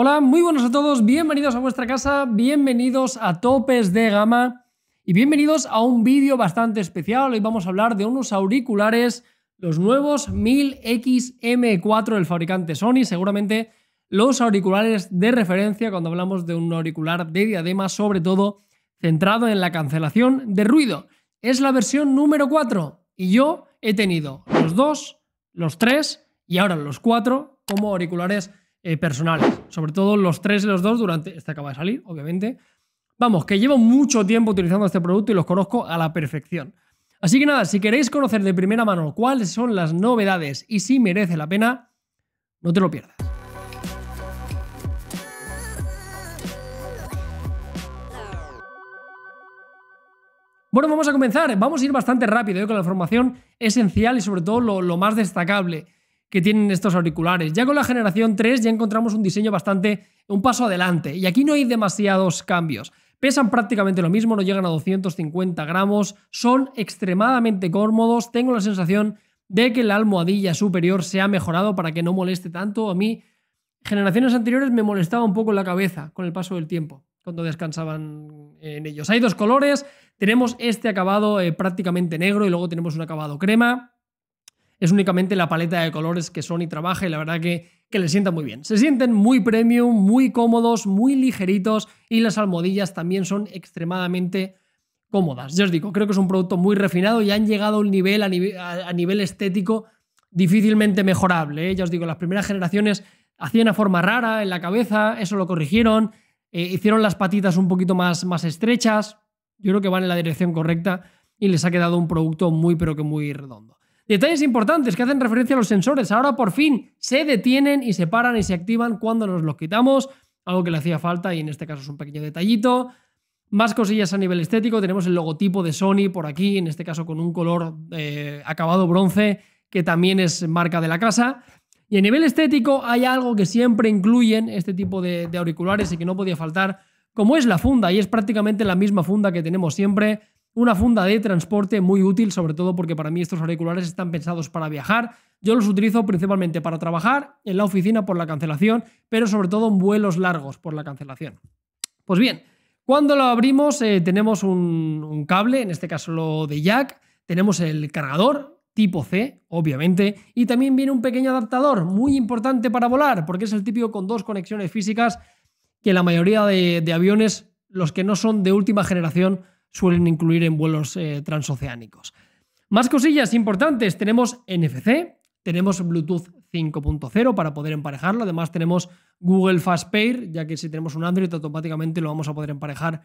Hola, muy buenos a todos, bienvenidos a vuestra casa, bienvenidos a Topes de Gama y bienvenidos a un vídeo bastante especial. Hoy vamos a hablar de unos auriculares, los nuevos 1000XM4 del fabricante Sony, seguramente los auriculares de referencia cuando hablamos de un auricular de diadema, sobre todo centrado en la cancelación de ruido. Es la versión número 4 y yo he tenido los dos, los tres y ahora los cuatro como auriculares eh, personales. Sobre todo los tres y los dos durante. Este acaba de salir, obviamente. Vamos, que llevo mucho tiempo utilizando este producto y los conozco a la perfección. Así que nada, si queréis conocer de primera mano cuáles son las novedades y si merece la pena, no te lo pierdas. Bueno, vamos a comenzar. Vamos a ir bastante rápido eh, con la información esencial y sobre todo lo más destacable que tienen estos auriculares. Ya con la generación 3 ya encontramos un diseño bastante un paso adelante y aquí no hay demasiados cambios. Pesan prácticamente lo mismo, no llegan a 250 gramos, son extremadamente cómodos, tengo la sensación de que la almohadilla superior se ha mejorado para que no moleste tanto. A mí, generaciones anteriores me molestaba un poco la cabeza con el paso del tiempo, cuando descansaban en ellos. Hay dos colores, tenemos este acabado eh, prácticamente negro y luego tenemos un acabado crema es únicamente la paleta de colores que Sony trabaja y la verdad que, que le sienta muy bien. Se sienten muy premium, muy cómodos, muy ligeritos y las almohadillas también son extremadamente cómodas. Ya os digo, creo que es un producto muy refinado y han llegado a un nivel, a nivel, estético difícilmente mejorable. ¿eh? Ya os digo, las primeras generaciones hacían una forma rara en la cabeza, eso lo corrigieron, eh, hicieron las patitas un poquito más, más estrechas. Yo creo que van en la dirección correcta y les ha quedado un producto muy, pero que muy redondo. Detalles importantes que hacen referencia a los sensores. Ahora por fin se detienen y se paran y se activan cuando nos los quitamos. Algo que le hacía falta y en este caso es un pequeño detallito. Más cosillas a nivel estético. Tenemos el logotipo de Sony por aquí, en este caso con un color eh, acabado bronce que también es marca de la casa. Y a nivel estético hay algo que siempre incluyen este tipo de, de, auriculares y que no podía faltar, como es la funda, y es prácticamente la misma funda que tenemos siempre. Una funda de transporte muy útil, sobre todo porque para mí estos auriculares están pensados para viajar. Yo los utilizo principalmente para trabajar, en la oficina por la cancelación, pero sobre todo en vuelos largos por la cancelación. Pues bien, cuando lo abrimos eh, tenemos un, cable, en este caso lo de jack, tenemos el cargador, tipo C, obviamente, y también viene un pequeño adaptador, muy importante para volar, porque es el típico con dos conexiones físicas que la mayoría de, de, aviones, los que no son de última generación, suelen incluir en vuelos eh, transoceánicos. Más cosillas importantes, tenemos NFC, tenemos Bluetooth 5.0 para poder emparejarlo, además tenemos Google Fast Pair, ya que si tenemos un Android automáticamente lo vamos a poder emparejar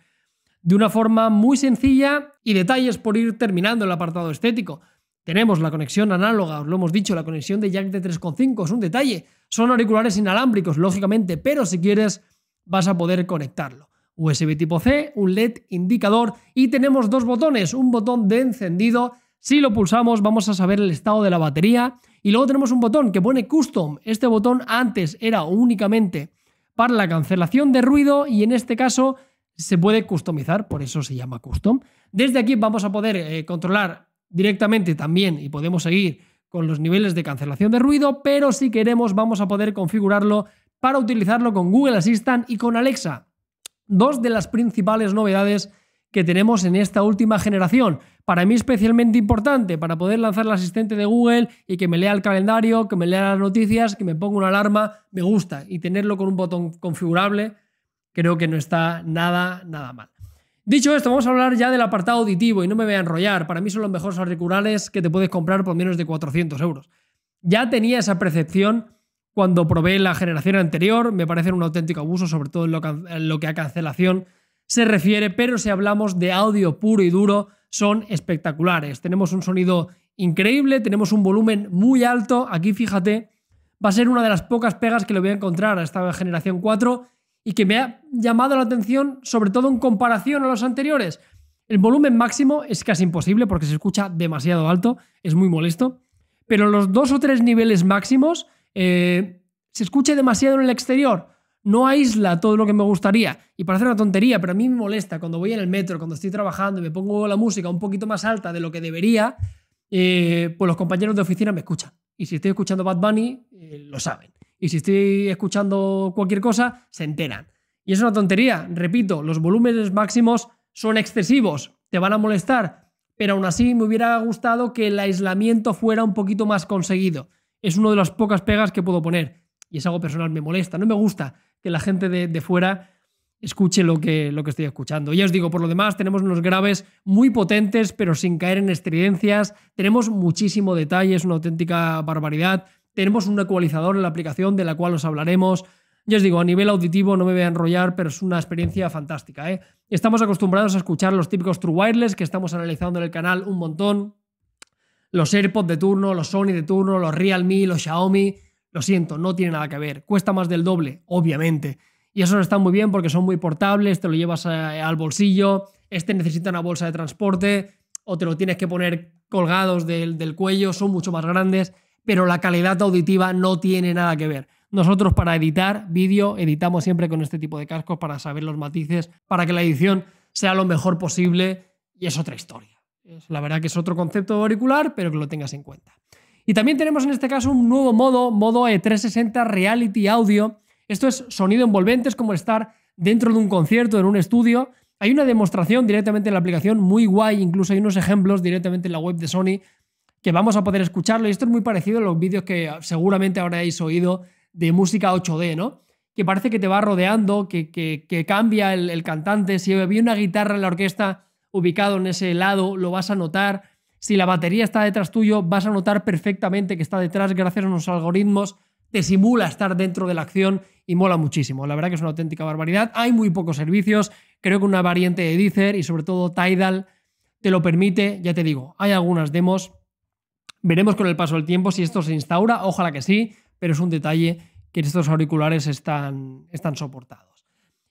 de una forma muy sencilla y detalles por ir terminando el apartado estético. Tenemos la conexión análoga, os lo hemos dicho, la conexión de jack de 3.5, es un detalle. Son auriculares inalámbricos, lógicamente, pero si quieres vas a poder conectarlo. USB tipo C, un LED indicador y tenemos dos botones, un botón de encendido, si lo pulsamos vamos a saber el estado de la batería y luego tenemos un botón que pone custom, este botón antes era únicamente para la cancelación de ruido y en este caso se puede customizar, por eso se llama custom. Desde aquí vamos a poder eh, controlar directamente también y podemos seguir con los niveles de cancelación de ruido, pero si queremos vamos a poder configurarlo para utilizarlo con Google Assistant y con Alexa dos de las principales novedades que tenemos en esta última generación. Para mí especialmente importante, para poder lanzar el asistente de Google y que me lea el calendario, que me lea las noticias, que me ponga una alarma, me gusta. Y tenerlo con un botón configurable, creo que no está nada, nada mal. Dicho esto, vamos a hablar ya del apartado auditivo y no me voy a enrollar. Para mí son los mejores auriculares que te puedes comprar por menos de 400 euros. Ya tenía esa percepción cuando probé la generación anterior. Me parece un auténtico abuso, sobre todo en lo, que a cancelación se refiere, pero si hablamos de audio puro y duro, son espectaculares. Tenemos un sonido increíble, tenemos un volumen muy alto. Aquí, fíjate, va a ser una de las pocas pegas que le voy a encontrar a esta generación 4 y que me ha llamado la atención, sobre todo en comparación a los anteriores. El volumen máximo es casi imposible porque se escucha demasiado alto, es muy molesto, pero los dos o tres niveles máximos eh, se escucha demasiado en el exterior. No aísla todo lo que me gustaría. Y para hacer una tontería, pero a mí me molesta cuando voy en el metro, cuando estoy trabajando y me pongo la música un poquito más alta de lo que debería, eh, pues los compañeros de oficina me escuchan. Y si estoy escuchando Bad Bunny, eh, lo saben. Y si estoy escuchando cualquier cosa, se enteran. Y es una tontería. Repito, los volúmenes máximos son excesivos, te van a molestar, pero aún así me hubiera gustado que el aislamiento fuera un poquito más conseguido es una de las pocas pegas que puedo poner. Y es algo personal, me molesta, no me gusta que la gente de, fuera escuche lo que, lo que estoy escuchando. Ya os digo, por lo demás, tenemos unos graves muy potentes, pero sin caer en estridencias. Tenemos muchísimo detalle, es una auténtica barbaridad. Tenemos un ecualizador en la aplicación de la cual os hablaremos. Ya os digo, a nivel auditivo no me voy a enrollar, pero es una experiencia fantástica. ¿eh? Estamos acostumbrados a escuchar los típicos True Wireless que estamos analizando en el canal un montón. Los AirPods de turno, los Sony de turno, los Realme, los Xiaomi, lo siento, no tiene nada que ver. Cuesta más del doble, obviamente. Y esos están muy bien porque son muy portables, te lo llevas eh, al bolsillo, este necesita una bolsa de transporte o te lo tienes que poner colgados del, del cuello, son mucho más grandes, pero la calidad auditiva no tiene nada que ver. Nosotros para editar vídeo editamos siempre con este tipo de cascos para saber los matices, para que la edición sea lo mejor posible y es otra historia la verdad que es otro concepto auricular, pero que lo tengas en cuenta. Y también tenemos en este caso un nuevo modo, modo e 360 Reality Audio. Esto es sonido envolvente, es como estar dentro de un concierto, en un estudio. Hay una demostración directamente en la aplicación muy guay, incluso hay unos ejemplos directamente en la web de Sony que vamos a poder escucharlo. Y esto es muy parecido a los vídeos que seguramente habréis oído de música 8D, ¿no? Que parece que te va rodeando, que, que, cambia el, el cantante. Si había una guitarra en la orquesta, ubicado en ese lado, lo vas a notar. Si la batería está detrás tuyo, vas a notar perfectamente que está detrás gracias a unos algoritmos. Te simula estar dentro de la acción y mola muchísimo. La verdad que es una auténtica barbaridad. Hay muy pocos servicios. Creo que una variante de Deezer y sobre todo Tidal te lo permite. Ya te digo, hay algunas demos. Veremos con el paso del tiempo si esto se instaura. Ojalá que sí, pero es un detalle que estos auriculares están, están soportados.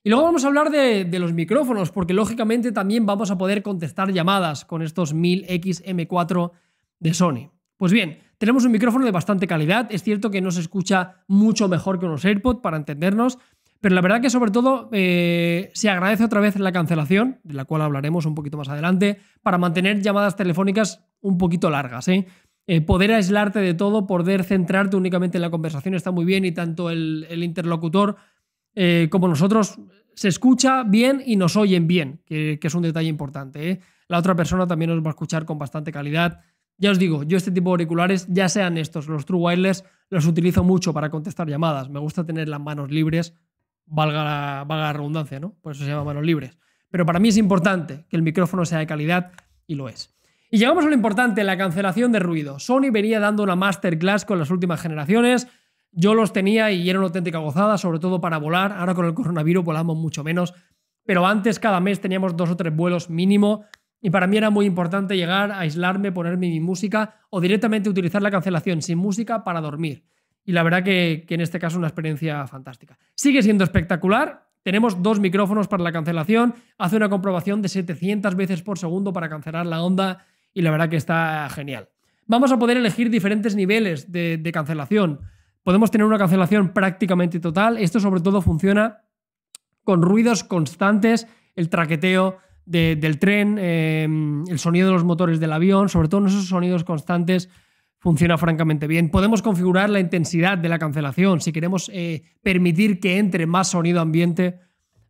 Y luego vamos a hablar de, los micrófonos, porque lógicamente también vamos a poder contestar llamadas con estos 1000XM4 de Sony. Pues bien, tenemos un micrófono de bastante calidad, es cierto que no se escucha mucho mejor que unos AirPods para entendernos, pero la verdad que sobre todo eh, se agradece otra vez la cancelación, de la cual hablaremos un poquito más adelante, para mantener llamadas telefónicas un poquito largas. ¿eh? eh poder aislarte de todo, poder centrarte únicamente en la conversación está muy bien y tanto el interlocutor eh, como nosotros se escucha bien y nos oyen bien, que, es un detalle importante. ¿eh? La otra persona también nos va a escuchar con bastante calidad. Ya os digo, yo este tipo de auriculares, ya sean estos, los True Wireless, los utilizo mucho para contestar llamadas. Me gusta tener las manos libres, valga la, valga la redundancia, ¿no? Por eso se llama manos libres. Pero para mí es importante que el micrófono sea de calidad y lo es. Y llegamos a lo importante, la cancelación de ruido. Sony venía dando una masterclass con las últimas generaciones yo los tenía y era una auténtica gozada, sobre todo para volar. Ahora con el coronavirus volamos mucho menos. Pero antes cada mes teníamos dos o tres vuelos mínimo y para mí era muy importante llegar, a aislarme, ponerme mi música o directamente utilizar la cancelación sin música para dormir. Y la verdad que, en este caso una experiencia fantástica. Sigue siendo espectacular. Tenemos dos micrófonos para la cancelación. Hace una comprobación de 700 veces por segundo para cancelar la onda y la verdad que está genial. Vamos a poder elegir diferentes niveles de cancelación. Podemos tener una cancelación prácticamente total. Esto sobre todo funciona con ruidos constantes, el traqueteo del tren, em, el sonido de los motores del avión, sobre todo en esos sonidos constantes funciona francamente bien. Podemos configurar la intensidad de la cancelación. Si queremos eh, permitir que entre más sonido ambiente,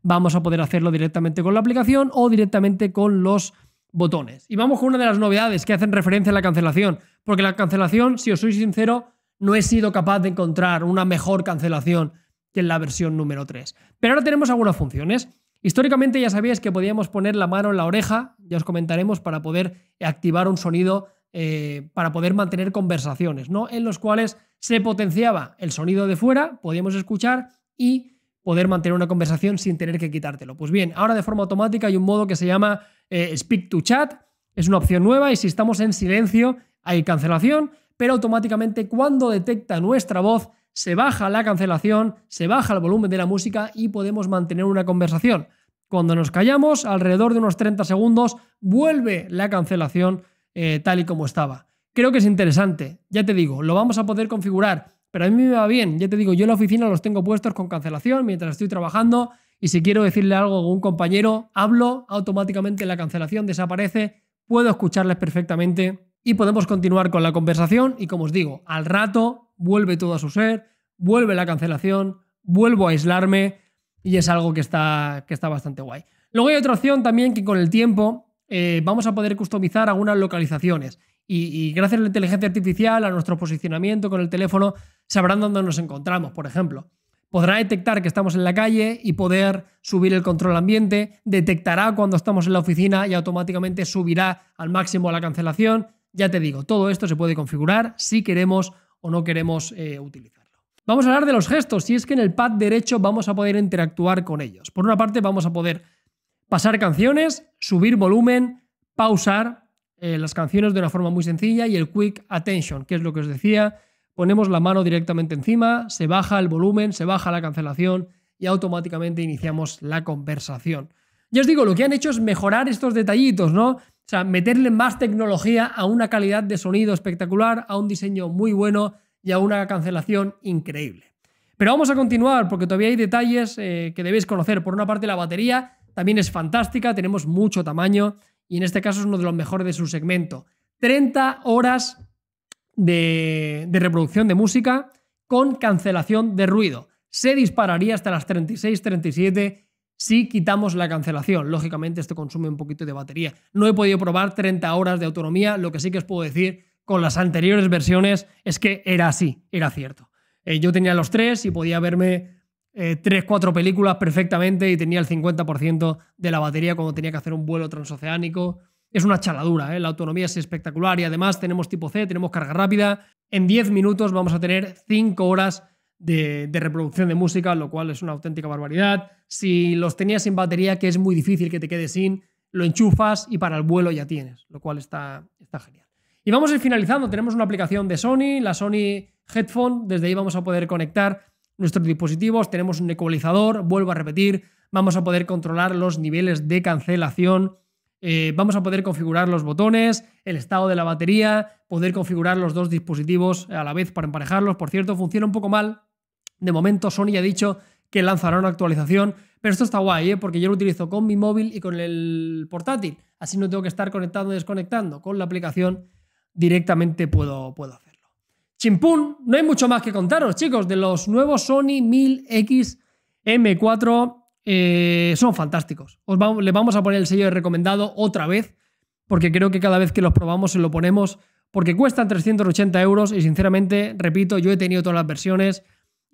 vamos a poder hacerlo directamente con la aplicación o directamente con los botones. Y vamos con una de las novedades que hacen referencia a la cancelación, porque la cancelación, si os soy sincero, no he sido capaz de encontrar una mejor cancelación que en la versión número 3. Pero ahora tenemos algunas funciones. Históricamente ya sabíais que podíamos poner la mano en la oreja, ya os comentaremos, para poder activar un sonido, eh, para poder mantener conversaciones, ¿no? En los cuales se potenciaba el sonido de fuera, podíamos escuchar y poder mantener una conversación sin tener que quitártelo. Pues bien, ahora de forma automática hay un modo que se llama eh, Speak to Chat, es una opción nueva y si estamos en silencio hay cancelación pero automáticamente cuando detecta nuestra voz se baja la cancelación, se baja el volumen de la música y podemos mantener una conversación. Cuando nos callamos, alrededor de unos 30 segundos, vuelve la cancelación eh, tal y como estaba. Creo que es interesante, ya te digo, lo vamos a poder configurar, pero a mí me va bien, ya te digo, yo en la oficina los tengo puestos con cancelación mientras estoy trabajando y si quiero decirle algo a un compañero, hablo, automáticamente la cancelación desaparece, puedo escucharles perfectamente y podemos continuar con la conversación y como os digo, al rato vuelve todo a su ser, vuelve la cancelación, vuelvo a aislarme y es algo que está, que está bastante guay. Luego hay otra opción también que con el tiempo eh, vamos a poder customizar algunas localizaciones y, y, gracias a la inteligencia artificial, a nuestro posicionamiento con el teléfono, sabrán dónde nos encontramos, por ejemplo. Podrá detectar que estamos en la calle y poder subir el control ambiente, detectará cuando estamos en la oficina y automáticamente subirá al máximo la cancelación ya te digo, todo esto se puede configurar si queremos o no queremos eh, utilizarlo. Vamos a hablar de los gestos, si es que en el pad derecho vamos a poder interactuar con ellos. Por una parte vamos a poder pasar canciones, subir volumen, pausar eh, las canciones de una forma muy sencilla y el quick attention, que es lo que os decía, ponemos la mano directamente encima, se baja el volumen, se baja la cancelación y automáticamente iniciamos la conversación. Ya os digo, lo que han hecho es mejorar estos detallitos, ¿no? O sea, meterle más tecnología a una calidad de sonido espectacular, a un diseño muy bueno y a una cancelación increíble. Pero vamos a continuar porque todavía hay detalles eh, que debéis conocer. Por una parte, la batería también es fantástica, tenemos mucho tamaño y en este caso es uno de los mejores de su segmento. 30 horas de, reproducción de música con cancelación de ruido. Se dispararía hasta las 36, 37 si quitamos la cancelación. Lógicamente esto consume un poquito de batería. No he podido probar 30 horas de autonomía, lo que sí que os puedo decir con las anteriores versiones es que era así, era cierto. Eh, yo tenía los tres y podía verme eh, tres, cuatro películas perfectamente y tenía el 50% de la batería cuando tenía que hacer un vuelo transoceánico. Es una chaladura, ¿eh? la autonomía es espectacular y además tenemos tipo C, tenemos carga rápida. En 10 minutos vamos a tener 5 horas de, reproducción de música, lo cual es una auténtica barbaridad. Si los tenías sin batería, que es muy difícil que te quede sin, lo enchufas y para el vuelo ya tienes, lo cual está, está genial. Y vamos a ir finalizando. Tenemos una aplicación de Sony, la Sony Headphone. Desde ahí vamos a poder conectar nuestros dispositivos. Tenemos un ecualizador, vuelvo a repetir. Vamos a poder controlar los niveles de cancelación. Eh, vamos a poder configurar los botones, el estado de la batería, poder configurar los dos dispositivos a la vez para emparejarlos. Por cierto, funciona un poco mal de momento Sony ha dicho que lanzará una actualización, pero esto está guay, ¿eh? porque yo lo utilizo con mi móvil y con el portátil. Así no tengo que estar conectando y desconectando. Con la aplicación directamente puedo, puedo hacerlo. Chimpún, no hay mucho más que contaros, chicos, de los nuevos Sony 1000X M4. Eh, son fantásticos. Os vamos a poner el sello de recomendado otra vez, porque creo que cada vez que los probamos se lo ponemos, porque cuestan 380 euros y sinceramente, repito, yo he tenido todas las versiones,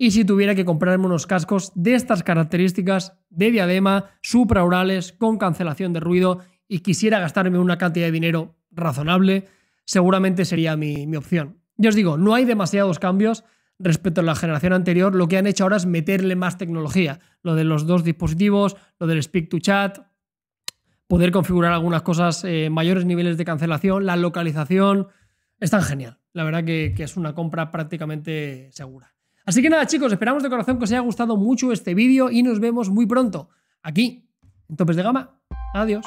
y si tuviera que comprarme unos cascos de estas características de diadema, supraurales, con cancelación de ruido y quisiera gastarme una cantidad de dinero razonable, seguramente sería mi, opción. Yo os digo, no hay demasiados cambios respecto a la generación anterior, lo que han hecho ahora es meterle más tecnología, lo de los dos dispositivos, lo del speak to chat, poder configurar algunas cosas, eh, mayores niveles de cancelación, la localización, es tan genial. La verdad que es una compra prácticamente segura. Así que nada chicos, esperamos de corazón que os haya gustado mucho este vídeo y nos vemos muy pronto, aquí, en Topes de Gama. Adiós.